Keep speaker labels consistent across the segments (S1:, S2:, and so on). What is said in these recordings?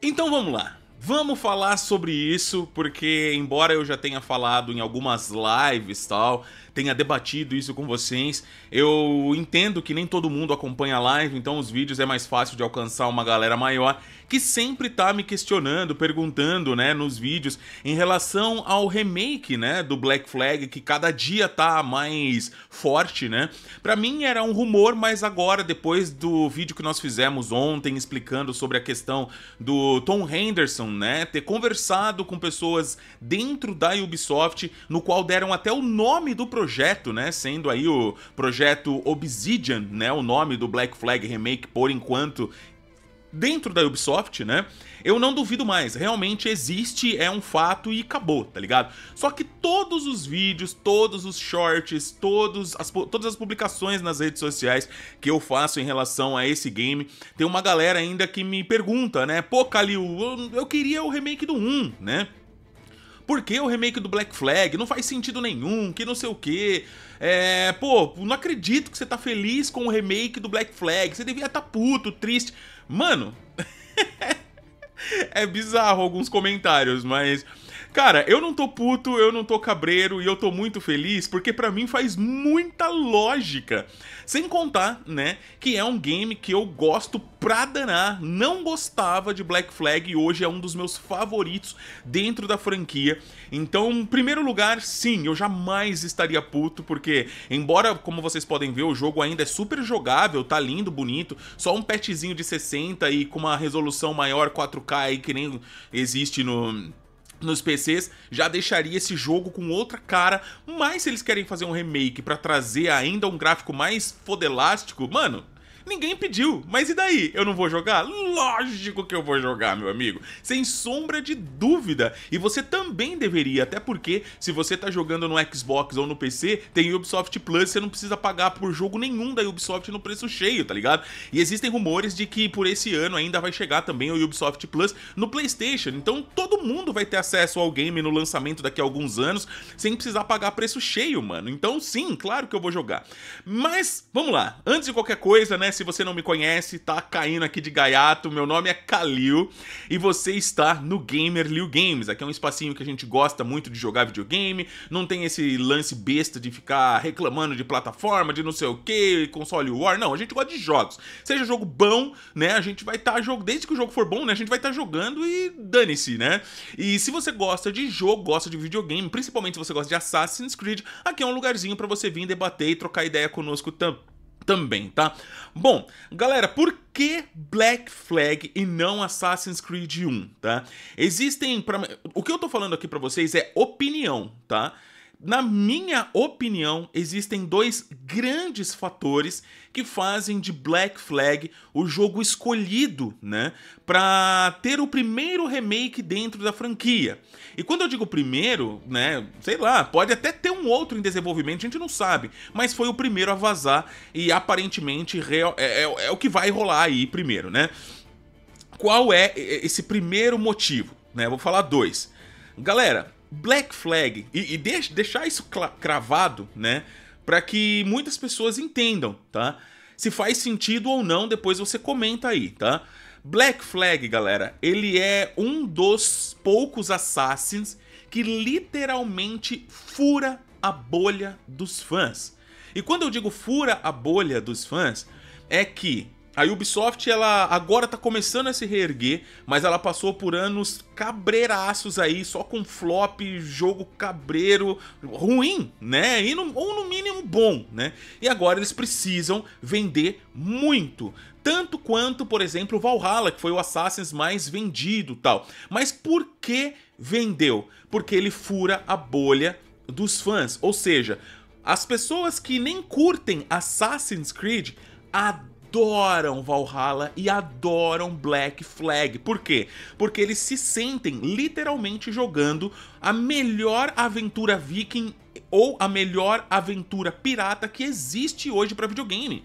S1: Então vamos lá. Vamos falar sobre isso, porque embora eu já tenha falado em algumas lives tal, tenha debatido isso com vocês. Eu entendo que nem todo mundo acompanha a live, então os vídeos é mais fácil de alcançar uma galera maior que sempre tá me questionando, perguntando, né, nos vídeos em relação ao remake, né, do Black Flag, que cada dia tá mais forte, né? Para mim era um rumor, mas agora depois do vídeo que nós fizemos ontem explicando sobre a questão do Tom Henderson, né, ter conversado com pessoas dentro da Ubisoft, no qual deram até o nome do projeto projeto, né? Sendo aí o projeto Obsidian, né? O nome do Black Flag Remake por enquanto dentro da Ubisoft, né? Eu não duvido mais, realmente existe, é um fato e acabou, tá ligado? Só que todos os vídeos, todos os shorts, todos as, todas as publicações nas redes sociais que eu faço em relação a esse game, tem uma galera ainda que me pergunta, né? Pô, Kalil, eu, eu queria o remake do 1, né? por que o remake do Black Flag? Não faz sentido nenhum, que não sei o que. É, pô, não acredito que você tá feliz com o remake do Black Flag. Você devia estar tá puto, triste. Mano, é bizarro alguns comentários, mas Cara, eu não tô puto, eu não tô cabreiro e eu tô muito feliz porque para mim faz muita lógica. Sem contar, né, que é um game que eu gosto pra danar. Não gostava de Black Flag e hoje é um dos meus favoritos dentro da franquia. Então, em primeiro lugar, sim, eu jamais estaria puto porque, embora, como vocês podem ver, o jogo ainda é super jogável, tá lindo, bonito, só um petzinho de 60 e com uma resolução maior 4K aí que nem existe no nos PCs já deixaria esse jogo com outra cara, mas se eles querem fazer um remake para trazer ainda um gráfico mais fodelástico, mano, Ninguém pediu, mas e daí? Eu não vou jogar? Lógico que eu vou jogar, meu amigo. Sem sombra de dúvida. E você também deveria, até porque se você tá jogando no Xbox ou no PC, tem Ubisoft Plus, você não precisa pagar por jogo nenhum da Ubisoft no preço cheio, tá ligado? E existem rumores de que por esse ano ainda vai chegar também o Ubisoft Plus no PlayStation. Então todo mundo vai ter acesso ao game no lançamento daqui a alguns anos, sem precisar pagar preço cheio, mano. Então sim, claro que eu vou jogar. Mas vamos lá, antes de qualquer coisa, né? se você não me conhece, tá caindo aqui de gaiato. Meu nome é Kalil e você está no Gamer Liu Games. Aqui é um espacinho que a gente gosta muito de jogar videogame, não tem esse lance besta de ficar reclamando de plataforma, de não sei o que, console war. Não, a gente gosta de jogos. Seja jogo bom, né? A gente vai estar tá jogando, desde que o jogo for bom, né? A gente vai estar tá jogando e dane-se, né? E se você gosta de jogo, gosta de videogame, principalmente se você gosta de Assassin's Creed, aqui é um lugarzinho para você vir debater e trocar ideia conosco também também, tá? Bom, galera, por que Black Flag e não Assassin's Creed 1, tá? Existem, pra... o que eu tô falando aqui para vocês é opinião, tá? Na minha opinião, existem dois grandes fatores que fazem de Black Flag o jogo escolhido, né, para ter o primeiro remake dentro da franquia. E quando eu digo primeiro, né, sei lá, pode até ter um outro em desenvolvimento, a gente não sabe, mas foi o primeiro a vazar e aparentemente é, é, é o que vai rolar aí primeiro, né? Qual é esse primeiro motivo? Né? Vou falar dois. Galera, Black Flag, e, e deixar isso cravado, né? Para que muitas pessoas entendam, tá? Se faz sentido ou não, depois você comenta aí, tá? Black Flag, galera, ele é um dos poucos assassins que literalmente fura a bolha dos fãs. E quando eu digo fura a bolha dos fãs, é que a Ubisoft, ela agora tá começando a se reerguer, mas ela passou por anos cabreiraços aí, só com flop, jogo cabreiro, ruim, né? E no, ou no mínimo bom, né? E agora eles precisam vender muito. Tanto quanto, por exemplo, Valhalla, que foi o Assassin's mais vendido tal. Mas por que vendeu? Porque ele fura a bolha dos fãs. Ou seja, as pessoas que nem curtem Assassin's Creed adoram adoram Valhalla e adoram Black Flag. Por quê? Porque eles se sentem literalmente jogando a melhor aventura viking ou a melhor aventura pirata que existe hoje para videogame.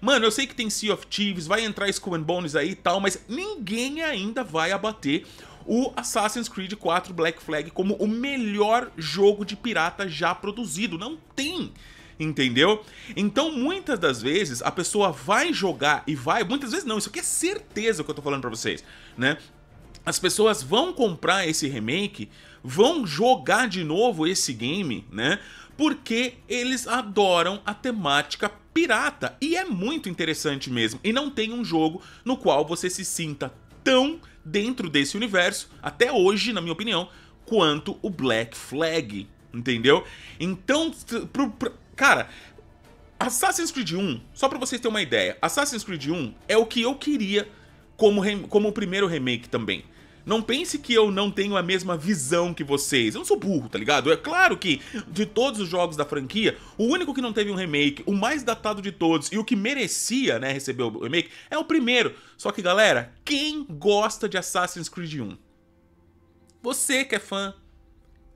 S1: Mano, eu sei que tem Sea of Thieves, vai entrar Skull and Bones aí e tal, mas ninguém ainda vai abater o Assassin's Creed 4 Black Flag como o melhor jogo de pirata já produzido. Não tem! entendeu? Então, muitas das vezes, a pessoa vai jogar e vai, muitas vezes não, isso aqui é certeza que eu tô falando para vocês, né? As pessoas vão comprar esse remake, vão jogar de novo esse game, né? Porque eles adoram a temática pirata e é muito interessante mesmo. E não tem um jogo no qual você se sinta tão dentro desse universo, até hoje, na minha opinião, quanto o Black Flag, entendeu? Então, Cara, Assassin's Creed 1, só para vocês terem uma ideia, Assassin's Creed 1 é o que eu queria como, como o primeiro remake também. Não pense que eu não tenho a mesma visão que vocês. Eu não sou burro, tá ligado? É claro que de todos os jogos da franquia, o único que não teve um remake, o mais datado de todos e o que merecia, né, receber o remake é o primeiro. Só que, galera, quem gosta de Assassin's Creed 1? Você que é fã,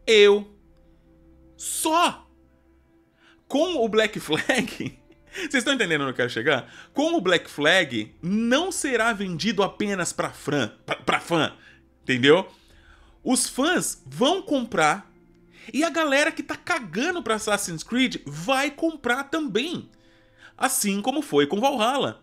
S1: eu, só com o Black Flag. Vocês estão entendendo onde eu quero chegar? Com o Black Flag, não será vendido apenas para fã, para fã, entendeu? Os fãs vão comprar e a galera que tá cagando para Assassin's Creed vai comprar também. Assim como foi com Valhalla.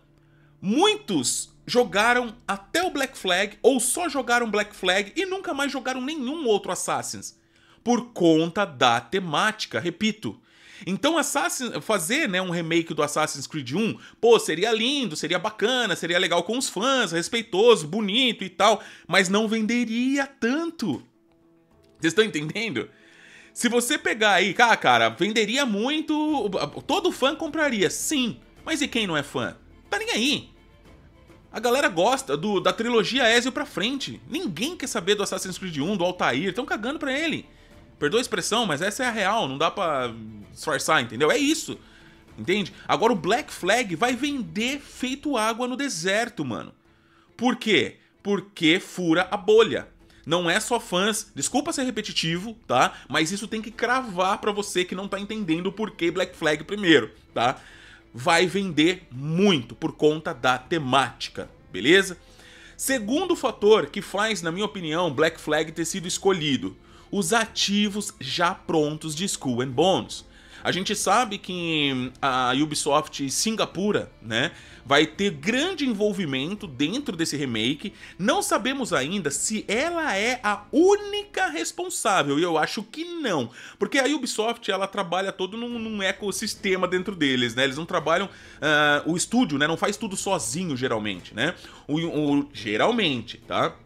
S1: Muitos jogaram até o Black Flag ou só jogaram Black Flag e nunca mais jogaram nenhum outro Assassin's por conta da temática, repito. Então, Assassin, fazer né, um remake do Assassin's Creed 1, pô, seria lindo, seria bacana, seria legal com os fãs, respeitoso, bonito e tal, mas não venderia tanto. Vocês estão entendendo? Se você pegar aí, cara, ah, cara, venderia muito, todo fã compraria, sim. Mas e quem não é fã? Tá nem aí. A galera gosta do, da trilogia Ezio pra frente. Ninguém quer saber do Assassin's Creed 1, do Altair, estão cagando pra ele. Perdoa a expressão, mas essa é a real, não dá pra disfarçar, entendeu? É isso. Entende? Agora o Black Flag vai vender feito água no deserto, mano. Por quê? Porque fura a bolha. Não é só fãs, desculpa ser repetitivo, tá? Mas isso tem que cravar para você que não tá entendendo o porquê Black Flag primeiro, tá? Vai vender muito por conta da temática, beleza? Segundo fator que faz, na minha opinião, Black Flag ter sido escolhido os ativos já prontos de School and Bones. A gente sabe que hum, a Ubisoft Singapura, né, vai ter grande envolvimento dentro desse remake. Não sabemos ainda se ela é a única responsável, e eu acho que não, porque a Ubisoft ela trabalha todo num, num ecossistema dentro deles, né? Eles não trabalham uh, o estúdio, né? Não faz tudo sozinho geralmente, né? o, o geralmente, tá?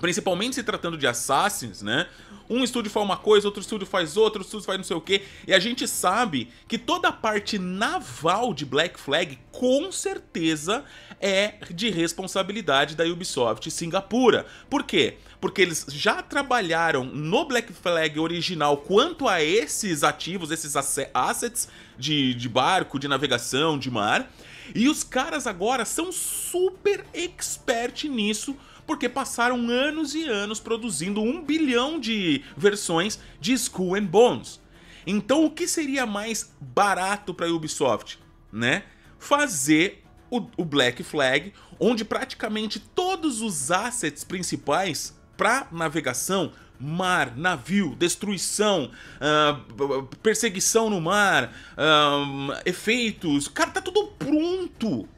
S1: principalmente se tratando de Assassins, né? Um estúdio faz uma coisa, outro estúdio faz outra, outro estúdio faz não sei o quê. E a gente sabe que toda a parte naval de Black Flag com certeza é de responsabilidade da Ubisoft Singapura. Por quê? Porque eles já trabalharam no Black Flag original quanto a esses ativos, esses assets de, de barco, de navegação, de mar. E os caras agora são super expert nisso porque passaram anos e anos produzindo um bilhão de versões de Skull and Bones. Então, o que seria mais barato para a Ubisoft, né? Fazer o, o, Black Flag, onde praticamente todos os assets principais para navegação, mar, navio, destruição, uh, perseguição no mar, uh, efeitos, cara, tá tudo pronto,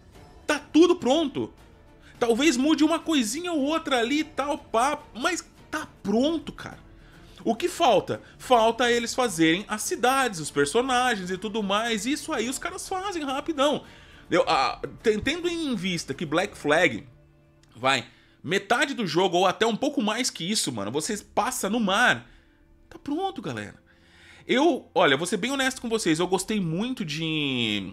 S1: tá tudo pronto. Talvez mude uma coisinha ou outra ali e tal, pá, mas tá pronto, cara. O que falta? Falta eles fazerem as cidades, os personagens e tudo mais. Isso aí os caras fazem rapidão. Eu, tendo em vista que Black Flag vai metade do jogo ou até um pouco mais que isso, mano, vocês passa no mar. Tá pronto, galera. Eu, olha, vou ser bem honesto com vocês, eu gostei muito de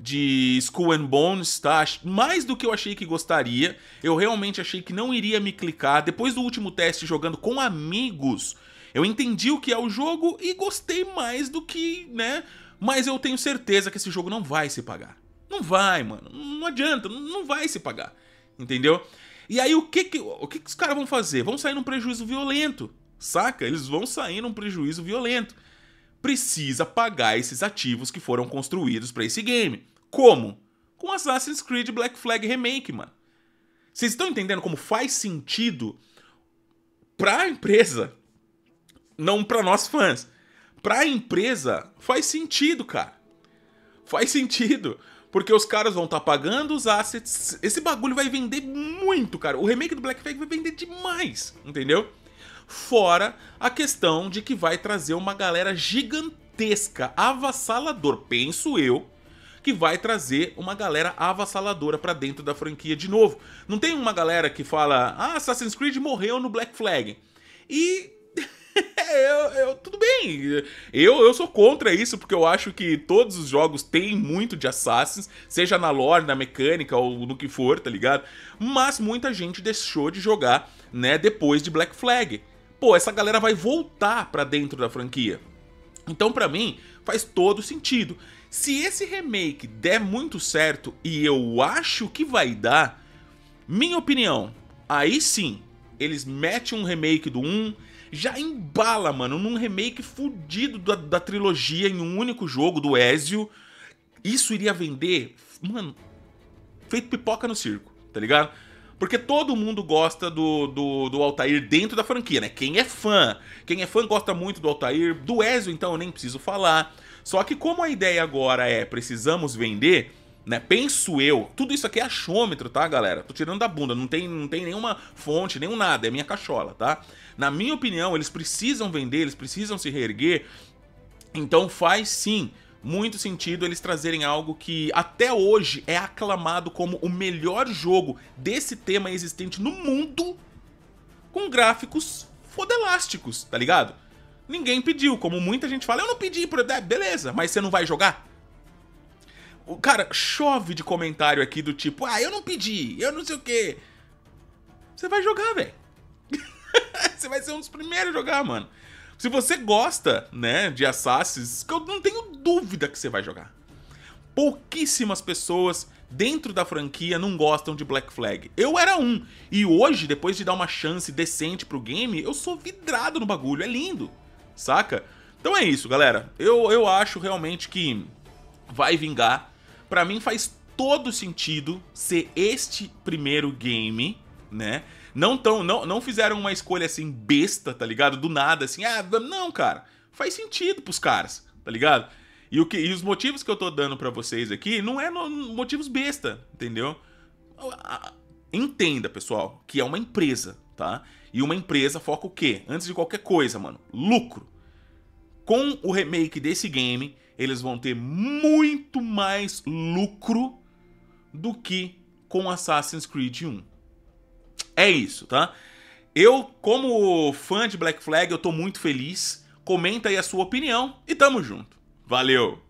S1: de Skull and Bones, tá? Mais do que eu achei que gostaria. Eu realmente achei que não iria me clicar. Depois do último teste jogando com amigos, eu entendi o que é o jogo e gostei mais do que, né? Mas eu tenho certeza que esse jogo não vai se pagar. Não vai, mano. Não adianta, não vai se pagar. Entendeu? E aí o que que, o que, que os caras vão fazer? Vão sair num prejuízo violento, saca? Eles vão sair num prejuízo violento precisa pagar esses ativos que foram construídos para esse game. Como? Com Assassin's Creed Black Flag Remake, mano. Vocês estão entendendo como faz sentido para a empresa, não para nós fãs. Para a empresa faz sentido, cara. Faz sentido, porque os caras vão estar tá pagando os assets. Esse bagulho vai vender muito, cara. O remake do Black Flag vai vender demais, entendeu? Fora a questão de que vai trazer uma galera gigantesca, avassalador, penso eu, que vai trazer uma galera avassaladora para dentro da franquia de novo. Não tem uma galera que fala, ah, Assassin's Creed morreu no Black Flag. E. eu, eu, tudo bem, eu, eu sou contra isso porque eu acho que todos os jogos têm muito de Assassins, seja na lore, na mecânica ou no que for, tá ligado? Mas muita gente deixou de jogar, né, depois de Black Flag pô, essa galera vai voltar para dentro da franquia. Então, para mim, faz todo sentido. Se esse remake der muito certo, e eu acho que vai dar, minha opinião, aí sim, eles metem um remake do 1, já embala, mano, num remake fudido da, da trilogia em um único jogo do Ezio. Isso iria vender, mano, feito pipoca no circo, tá ligado? Porque todo mundo gosta do, do, do, Altair dentro da franquia, né? Quem é fã. Quem é fã gosta muito do Altair. Do Ezio, então, eu nem preciso falar. Só que como a ideia agora é precisamos vender, né? Penso eu. Tudo isso aqui é achômetro, tá, galera? Tô tirando da bunda, não tem, não tem nenhuma fonte, nenhum nada, é minha cachola, tá? Na minha opinião, eles precisam vender, eles precisam se reerguer. Então faz sim muito sentido eles trazerem algo que até hoje é aclamado como o melhor jogo desse tema existente no mundo com gráficos fodelásticos, tá ligado? Ninguém pediu, como muita gente fala, eu não pedi, beleza, mas você não vai jogar? Cara, chove de comentário aqui do tipo, ah, eu não pedi, eu não sei o quê. Você vai jogar, velho. você vai ser um dos primeiros a jogar, mano. Se você gosta, né, de Assassins, que eu não tenho dúvida que você vai jogar. Pouquíssimas pessoas dentro da franquia não gostam de Black Flag. Eu era um, e hoje, depois de dar uma chance decente pro game, eu sou vidrado no bagulho, é lindo, saca? Então é isso, galera. Eu, eu acho realmente que vai vingar. Para mim faz todo sentido ser este primeiro game, né? Não tão, não, não fizeram uma escolha assim besta, tá ligado? Do nada, assim, ah, não, cara. Faz sentido pros caras, tá ligado? E, o que, e os motivos que eu tô dando para vocês aqui não é no, motivos besta, entendeu? Entenda, pessoal, que é uma empresa, tá? E uma empresa foca o quê? Antes de qualquer coisa, mano, lucro. Com o remake desse game, eles vão ter muito mais lucro do que com Assassin's Creed 1. É isso, tá? Eu, como fã de Black Flag, eu tô muito feliz. Comenta aí a sua opinião e tamo junto. Valeu!